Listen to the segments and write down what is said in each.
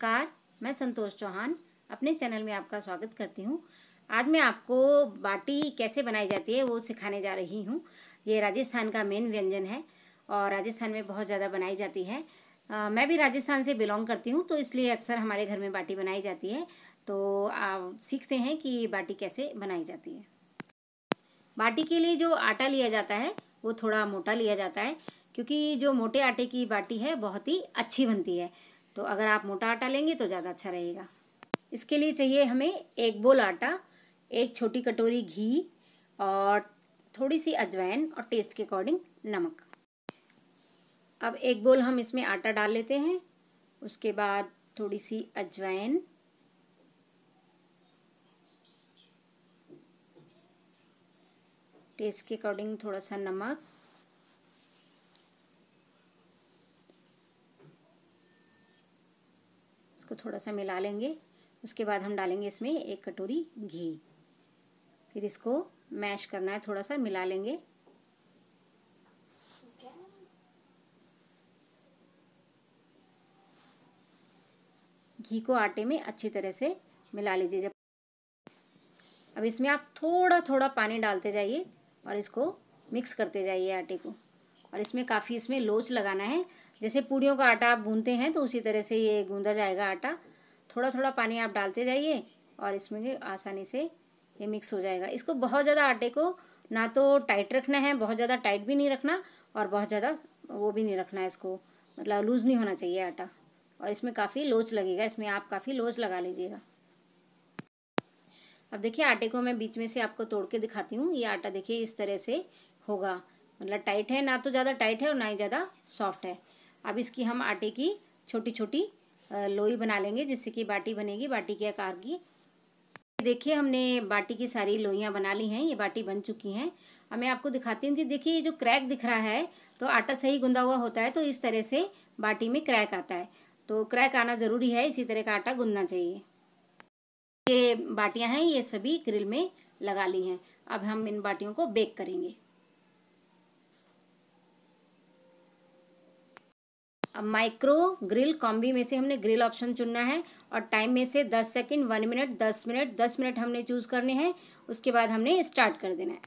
नमस्कार मैं संतोष चौहान अपने चैनल में आपका स्वागत करती हूँ आज मैं आपको बाटी कैसे बनाई जाती है वो सिखाने जा रही हूँ ये राजस्थान का मेन व्यंजन है और राजस्थान में बहुत ज़्यादा बनाई जाती है आ, मैं भी राजस्थान से बिलोंग करती हूँ तो इसलिए अक्सर हमारे घर में बाटी बनाई जाती है तो आप सीखते हैं कि बाटी कैसे बनाई जाती है बाटी के लिए जो आटा लिया जाता है वो थोड़ा मोटा लिया जाता है क्योंकि जो मोटे आटे की बाटी है बहुत ही अच्छी बनती है तो अगर आप मोटा आटा लेंगे तो ज़्यादा अच्छा रहेगा इसके लिए चाहिए हमें एक बोल आटा एक छोटी कटोरी घी और थोड़ी सी अजवाइन और टेस्ट के अकॉर्डिंग नमक अब एक बोल हम इसमें आटा डाल लेते हैं उसके बाद थोड़ी सी अजवाइन टेस्ट के अकॉर्डिंग थोड़ा सा नमक इसको थोड़ा सा मिला लेंगे उसके बाद हम डालेंगे इसमें एक कटोरी घी फिर इसको मैश करना है थोड़ा सा मिला लेंगे घी को आटे में अच्छी तरह से मिला लीजिए जब अब इसमें आप थोड़ा थोड़ा पानी डालते जाइए और इसको मिक्स करते जाइए आटे को और इसमें काफ़ी इसमें लोच लगाना है जैसे पूड़ियों का आटा आप गूंदते हैं तो उसी तरह से ये गूंदा जाएगा आटा थोड़ा थोड़ा पानी आप डालते जाइए और इसमें आसानी से ये मिक्स हो जाएगा इसको बहुत ज़्यादा आटे को ना तो टाइट रखना है बहुत ज़्यादा टाइट भी नहीं रखना और बहुत ज़्यादा वो भी नहीं रखना है इसको मतलब लूज़ नहीं होना चाहिए आटा और इसमें काफ़ी लोच लगेगा इसमें आप काफ़ी लोच लगा लीजिएगा अब देखिए आटे को मैं बीच में से आपको तोड़ के दिखाती हूँ ये आटा देखिए इस तरह से होगा मतलब टाइट है ना तो ज़्यादा टाइट है और ना ही ज़्यादा सॉफ्ट है अब इसकी हम आटे की छोटी छोटी लोई बना लेंगे जिससे कि बाटी बनेगी बाटी के आकार की देखिए हमने बाटी की सारी लोइयाँ बना ली हैं ये बाटी बन चुकी हैं अब मैं आपको दिखाती हूँ कि देखिए ये जो क्रैक दिख रहा है तो आटा सही गुंदा हुआ होता है तो इस तरह से बाटी में क्रैक आता है तो क्रैक आना ज़रूरी है इसी तरह का आटा गूंदना चाहिए ये बाटियाँ हैं ये सभी ग्रिल में लगा ली हैं अब हम इन बाटियों को बेक करेंगे अब माइक्रो ग्रिल कॉम्बी में से हमने ग्रिल ऑप्शन चुनना है और टाइम में से दस सेकेंड वन मिनट दस मिनट दस मिनट हमने चूज़ करने हैं उसके बाद हमने स्टार्ट कर देना है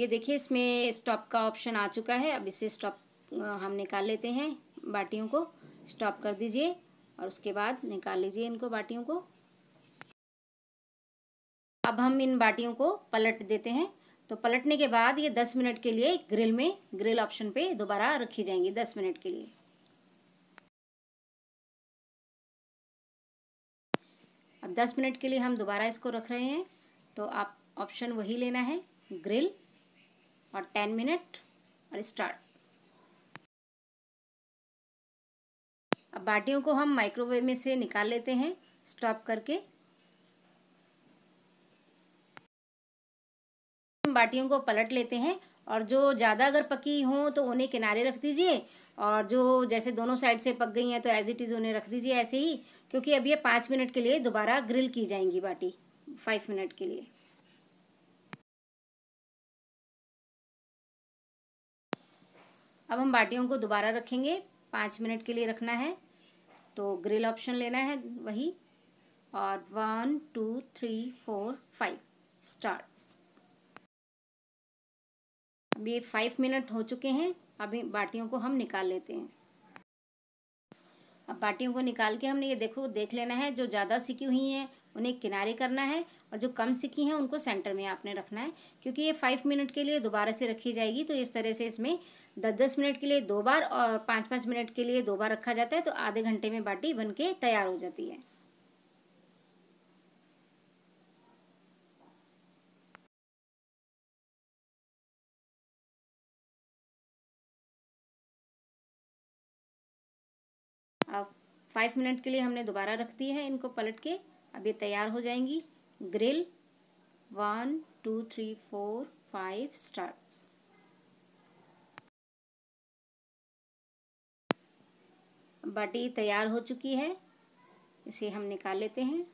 ये देखिए इसमें स्टॉप का ऑप्शन आ चुका है अब इसे स्टॉप हम निकाल लेते हैं बाटियों को स्टॉप कर दीजिए और उसके बाद निकाल लीजिए इनको बाटियों को अब हम इन बाटियों को पलट देते हैं तो पलटने के बाद ये दस मिनट के लिए ग्रिल में ग्रिल ऑप्शन पे दोबारा रखी जाएंगी दस मिनट के लिए अब दस मिनट के लिए हम दोबारा इसको रख रहे हैं तो आप ऑप्शन वही लेना है ग्रिल और टेन मिनट और स्टार्ट अब बाटियों को हम माइक्रोवेव में से निकाल लेते हैं स्टॉप करके बाटियों को पलट लेते हैं और जो ज़्यादा अगर पकी हों तो उन्हें किनारे रख दीजिए और जो जैसे दोनों साइड से पक गई हैं तो एज़ इट इज़ उन्हें रख दीजिए ऐसे ही क्योंकि अब ये पाँच मिनट के लिए दोबारा ग्रिल की जाएंगी बाटी फाइव मिनट के लिए अब हम बाटियों को दोबारा रखेंगे पाँच मिनट के लिए रखना है तो ग्रिल ऑप्शन लेना है वही और one two three four five start लिए फाइव मिनट हो चुके हैं अभी बाटियों को हम निकाल लेते हैं अब बाटियों को निकाल के हमने ये देखो देख लेना है जो ज़्यादा सिकी हुई हैं उन्हें किनारे करना है और जो कम सिकी हैं उनको सेंटर में आपने रखना है क्योंकि ये फाइव मिनट के लिए दोबारा से रखी जाएगी तो इस तरह से इसमें दस दस मिनट के लिए दो बार और पाँच पाँच मिनट के लिए दो बार रखा जाता है तो आधे घंटे में बाटी बन के तैयार हो जाती है अब फाइव मिनट के लिए हमने दोबारा रख दी है इनको पलट के अब ये तैयार हो जाएंगी grill one two three four five star बाटी तैयार हो चुकी है इसे हम निकाल लेते हैं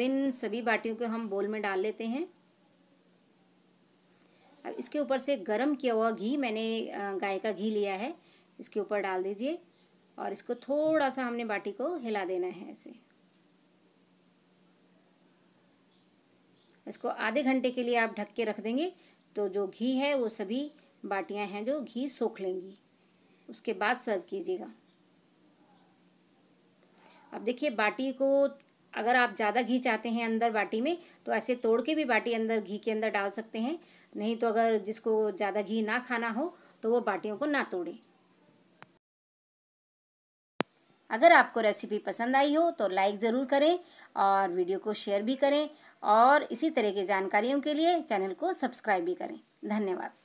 इन सभी बाटियों को हम बोल में डाल लेते हैं अब इसके ऊपर से गरम किया हुआ घी मैंने गाय का घी लिया है इसके ऊपर डाल दीजिए और इसको थोड़ा सा हमने बाटी को हिला देना है ऐसे इसको आधे घंटे के लिए आप ढक के रख देंगे तो जो घी है वो सभी बाटियां हैं जो घी सोख लेंगी उसके बाद सर्व कीजिएगा अब देखिए बाटी को अगर आप ज़्यादा घी चाहते हैं अंदर बाटी में तो ऐसे तोड़ के भी बाटी अंदर घी के अंदर डाल सकते हैं नहीं तो अगर जिसको ज़्यादा घी ना खाना हो तो वो बाटियों को ना तोड़े अगर आपको रेसिपी पसंद आई हो तो लाइक ज़रूर करें और वीडियो को शेयर भी करें और इसी तरह की जानकारियों के लिए चैनल को सब्सक्राइब भी करें धन्यवाद